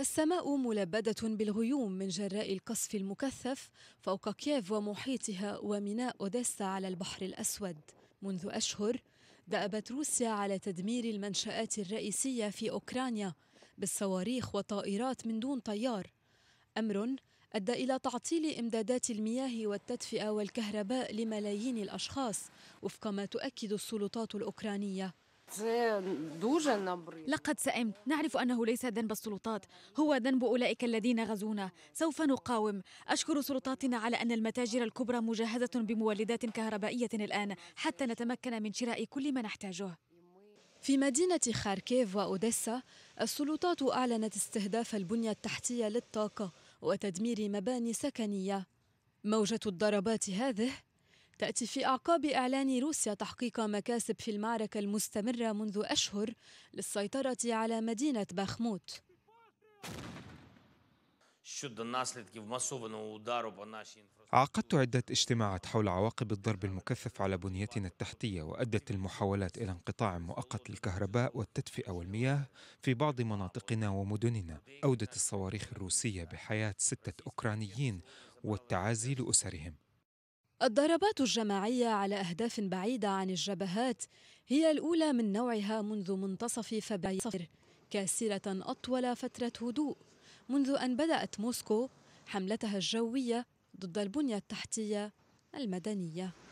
السماء ملبدة بالغيوم من جراء القصف المكثف فوق كييف ومحيطها وميناء أوديسا على البحر الأسود منذ أشهر دأبت روسيا على تدمير المنشآت الرئيسية في أوكرانيا بالصواريخ وطائرات من دون طيار أمر أدى إلى تعطيل إمدادات المياه والتدفئة والكهرباء لملايين الأشخاص وفق ما تؤكد السلطات الأوكرانية لقد سئمت نعرف أنه ليس ذنب السلطات هو ذنب أولئك الذين غزونا سوف نقاوم أشكر سلطاتنا على أن المتاجر الكبرى مجهزة بمولدات كهربائية الآن حتى نتمكن من شراء كل ما نحتاجه في مدينة خاركيف وأوديسا السلطات أعلنت استهداف البنية التحتية للطاقة وتدمير مباني سكنية موجة الضربات هذه تأتي في أعقاب إعلان روسيا تحقيق مكاسب في المعركة المستمرة منذ أشهر للسيطرة على مدينة باخموت عقدت عدة اجتماعات حول عواقب الضرب المكثف على بنيتنا التحتية وأدت المحاولات إلى انقطاع مؤقت للكهرباء والتدفئة والمياه في بعض مناطقنا ومدننا أودت الصواريخ الروسية بحياة ستة أوكرانيين والتعازي لأسرهم الضربات الجماعية على أهداف بعيدة عن الجبهات هي الأولى من نوعها منذ منتصف فبراير كاسرة أطول فترة هدوء منذ أن بدأت موسكو حملتها الجوية ضد البنية التحتية المدنية